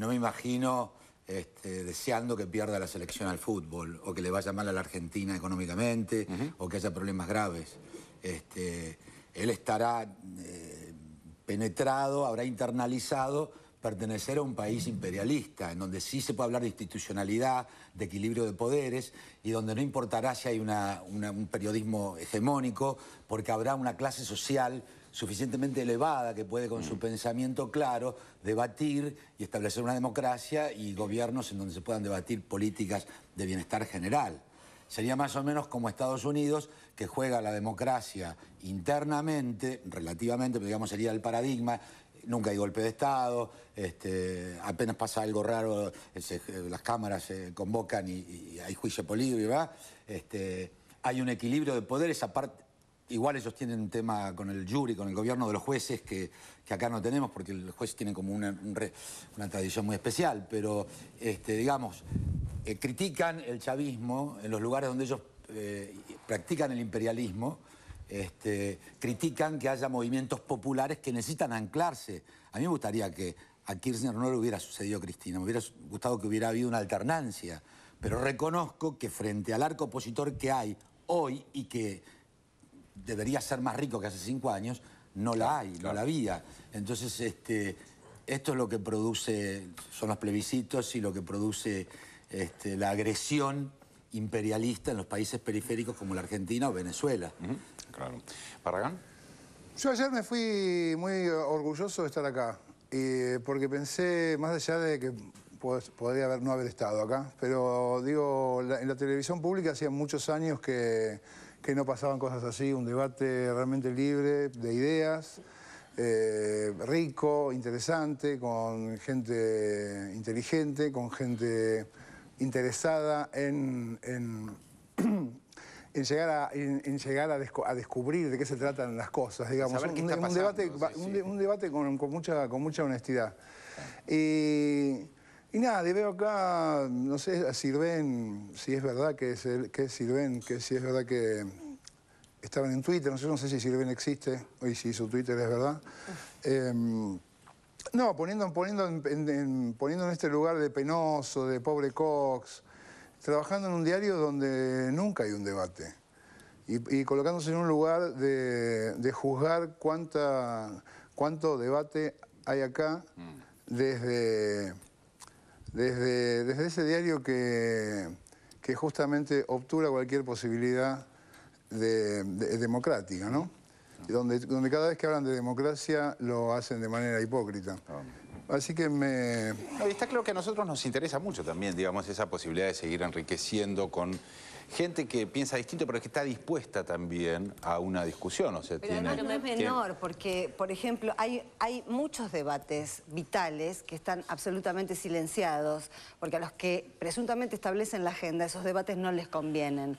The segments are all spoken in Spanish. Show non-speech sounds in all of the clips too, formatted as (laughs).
no me imagino este, deseando que pierda la selección al fútbol, o que le vaya mal a la Argentina económicamente, o que haya problemas graves. Este, él estará eh, penetrado, habrá internalizado pertenecer a un país imperialista, en donde sí se puede hablar de institucionalidad, de equilibrio de poderes, y donde no importará si hay un periodismo hegemónico, porque habrá una clase social suficientemente elevada que puede con su mm. pensamiento claro debatir y establecer una democracia y gobiernos en donde se puedan debatir políticas de bienestar general. Sería más o menos como Estados Unidos, que juega la democracia internamente, relativamente, pero digamos sería el paradigma, nunca hay golpe de Estado, este, apenas pasa algo raro, eh, eh, las cámaras se eh, convocan y, hay juicio político este, hay un equilibrio de poderes, aparte, Igual ellos tienen un tema con el jury, con el gobierno de los jueces, que, acá no tenemos, porque los jueces tienen como una, tradición muy especial, pero este, digamos, eh, critican el chavismo en los lugares donde ellos eh, practican el imperialismo, este, critican que haya movimientos populares que necesitan anclarse. A mí me gustaría que a Kirchner no le hubiera sucedido a Cristina, me hubiera gustado que hubiera habido una alternancia, pero reconozco que frente al arco opositor que hay hoy y que debería ser más rico que hace cinco años, no la hay, no la había. Entonces, este, esto es lo que produce, son los plebiscitos y lo que produce este, la agresión imperialista en los países periféricos como la Argentina o Venezuela. Claro. ¿Paragán? Yo ayer me fui muy orgulloso de estar acá, eh, porque pensé, más allá de que podría haber, no haber estado acá, pero digo, en la televisión pública hacía muchos años que, que, no pasaban cosas así, un debate realmente libre de ideas, eh, rico, interesante, con gente inteligente, con gente interesada en, en, (clears throat) en llegar, a, en, llegar a, descubrir de qué se tratan las cosas, digamos. Un, debate, un, debate, con, con, mucha, con mucha honestidad. Y y nada, y veo acá, no sé, a Sirven, si es verdad que es, que es Sirven, que si es verdad que estaban en Twitter, no sé, no sé si Sirven existe, hoy si su Twitter es verdad. Em, no, poniendo, poniendo, en, poniendo en este lugar de penoso, de pobre Cox, trabajando en un diario donde nunca hay un debate. Y, colocándose en un lugar de, juzgar cuánta, cuánto debate hay acá mm. desde desde, ese diario que, que, justamente obtura cualquier posibilidad de, democrática, ¿no? Ah. Donde, donde, cada vez que hablan de democracia lo hacen de manera hipócrita. Ah. Así que me... está claro que a nosotros nos interesa mucho también, digamos, esa posibilidad de seguir enriqueciendo con gente que piensa distinto, pero que está dispuesta también a una discusión. O sea, pero no es menor, porque, por ejemplo, hay, hay muchos debates vitales que están absolutamente silenciados, porque a los que presuntamente establecen la agenda, esos debates no les convienen.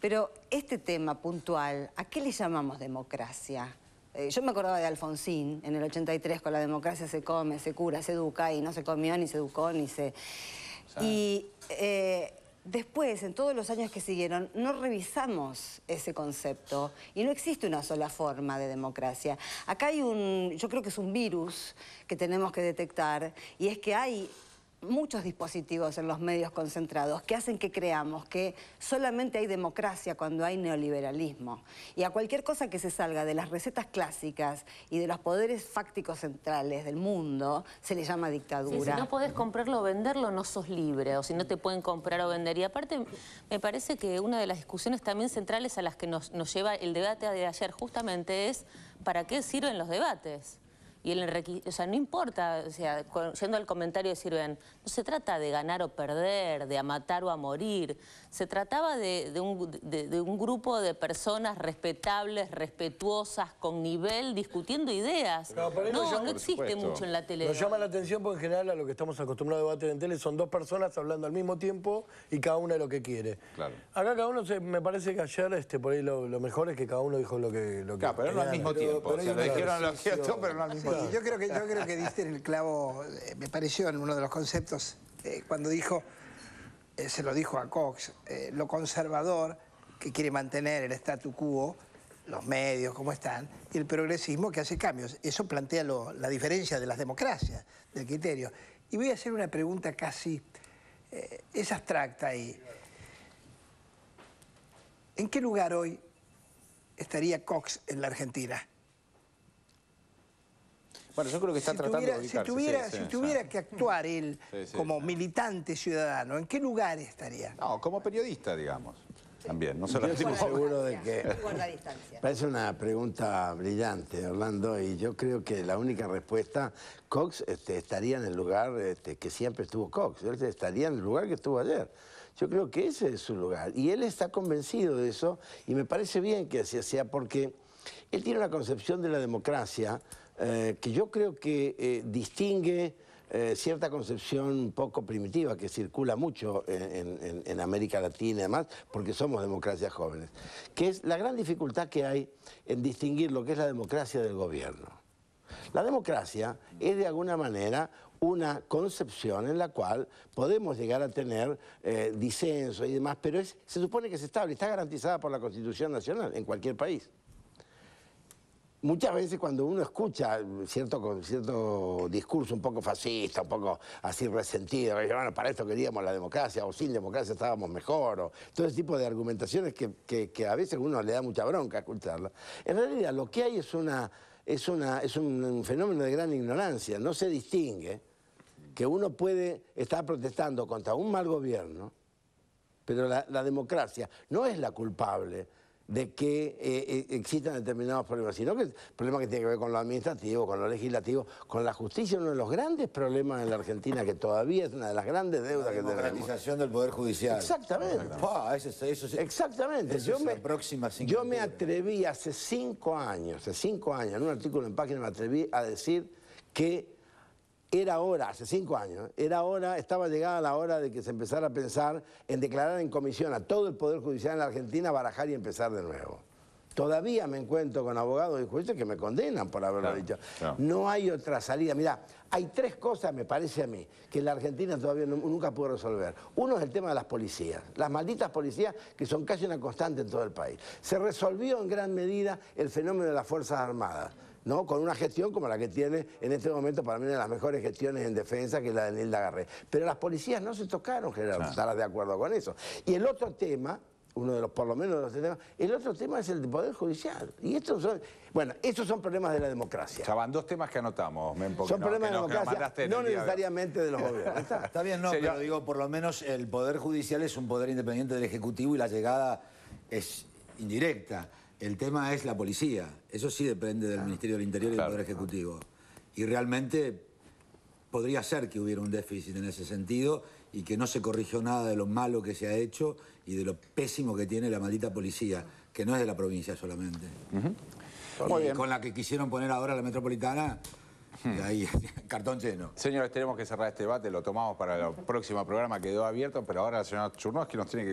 Pero este tema puntual, ¿a qué le llamamos democracia? Eh, yo me acordaba de Alfonsín en el 83 con la democracia se come, se cura, se educa y no se comió ni se educó ni se... Y eh, Después, en todos los años que siguieron, no revisamos ese concepto y no existe una sola forma de democracia. Acá hay un, yo creo que es un virus que tenemos que detectar y es que hay muchos dispositivos en los medios concentrados que hacen que creamos que solamente hay democracia cuando hay neoliberalismo. Y a cualquier cosa que se salga de las recetas clásicas y de los poderes fácticos centrales del mundo, se le llama dictadura. si no podés comprarlo o venderlo, no sos libre. O si no te pueden comprar o vender. Y aparte, me parece que una de las discusiones también centrales a las que nos, nos lleva el debate de ayer justamente es ¿para qué sirven los debates? Y el o sea, no importa, o sea, yendo al comentario de Sirven, no se trata de ganar o perder, de a matar o a morir. Se trataba de, de, un, grupo de personas respetables, respetuosas, con nivel, discutiendo ideas. No, no, no existe mucho en la tele. Nos llama la atención porque en general a lo que estamos acostumbrados a debatir en tele son dos personas hablando al mismo tiempo y cada una lo que quiere. Claro. Acá cada uno, me parece que ayer este, por ahí lo, mejor es que cada uno dijo lo que... Lo que claro, pero no al mismo tiempo. Pero, o dijeron lo que pero no al mismo tiempo yo, creo que, yo diste en el clavo, eh, me pareció en uno de los conceptos, eh, cuando dijo, eh, se lo dijo a Cox, lo conservador que quiere mantener el statu quo, los medios, como están, y el progresismo que hace cambios. Eso plantea la diferencia de las democracias, del criterio. Y voy a hacer una pregunta casi, es abstracta ahí. ¿En qué lugar hoy estaría Cox en la Argentina? Bueno, yo creo que está tratando de ubicarse, Si tuviera, que actuar él como militante ciudadano, ¿en qué lugar estaría? No, como periodista, digamos. También, no se estoy seguro de que... Parece una pregunta brillante, Orlando, y yo creo que la única respuesta, Cox este, estaría en el lugar este, que siempre estuvo Cox, él estaría en el lugar que estuvo ayer. Yo creo que ese es su lugar, y él está convencido de eso, y me parece bien que así sea, porque él tiene una concepción de la democracia eh, que yo creo que eh, distingue eh, cierta concepción un poco primitiva que circula mucho en, América Latina y demás, porque somos democracias jóvenes, que es la gran dificultad que hay en distinguir lo que es la democracia del gobierno. La democracia es de alguna manera una concepción en la cual podemos llegar a tener disenso y demás, pero se supone que es estable, está garantizada por la Constitución Nacional en cualquier país muchas veces cuando uno escucha cierto, cierto discurso un poco fascista, un poco así resentido, bueno, para esto queríamos la democracia, o sin democracia estábamos mejor, o todo ese tipo de argumentaciones que, que, a veces uno le da mucha bronca escucharla. En realidad lo que hay es, una, es, un, fenómeno de gran ignorancia, no se distingue que uno puede estar protestando contra un mal gobierno, pero la democracia no es la culpable de que eh, eh, existan determinados problemas, sino que el problema que tiene que ver con lo administrativo, con lo legislativo, con la justicia, uno de los grandes problemas en la Argentina, que todavía es una de las grandes deudas que tenemos. La democratización del Poder Judicial. Exactamente. eso, eso, Exactamente. yo me, yo me atreví hace cinco años, hace cinco años, en un artículo en página me atreví a decir que era hora, hace cinco años, era hora, estaba llegada la hora de que se empezara a pensar en declarar en comisión a todo el Poder Judicial en la Argentina, barajar y empezar de nuevo. Todavía me encuentro con abogados y jueces que me condenan por haberlo dicho. No hay otra salida. mira hay tres cosas, me parece a mí, que la Argentina todavía nunca pudo resolver. Uno es el tema de las policías, las malditas policías que son casi una constante en todo el país. Se resolvió en gran medida el fenómeno de las Fuerzas Armadas con una gestión como la que tiene en este momento para mí una de las mejores gestiones en defensa, que es la de Nilda Garré. Pero las policías no se tocaron, General, de acuerdo con eso. Y el otro tema, uno de los, por lo menos de los temas, el otro tema es el Poder Judicial. Y estos son, bueno, esos son problemas de la democracia. Ya dos temas que anotamos, Son problemas de la democracia, no necesariamente de los gobiernos. Está, (laughs) bien, no, pero digo, por lo menos el Poder Judicial es un poder independiente del Ejecutivo y la llegada es indirecta. El tema es la policía. Eso sí depende del Ministerio del Interior y del Poder Ejecutivo. Y realmente podría ser que hubiera un déficit en ese sentido y que no se corrigió nada de lo malo que se ha hecho y de lo pésimo que tiene la maldita policía, que no es de la provincia solamente. Con la que quisieron poner ahora la metropolitana, hmm. Y Ahí, (laughs) cartón lleno. Señores, tenemos que cerrar este debate, lo tomamos para el próximo programa, quedó abierto, pero ahora la señora que nos tiene que...